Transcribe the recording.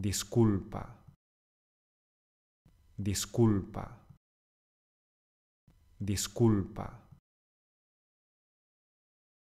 disculpa, disculpa, disculpa.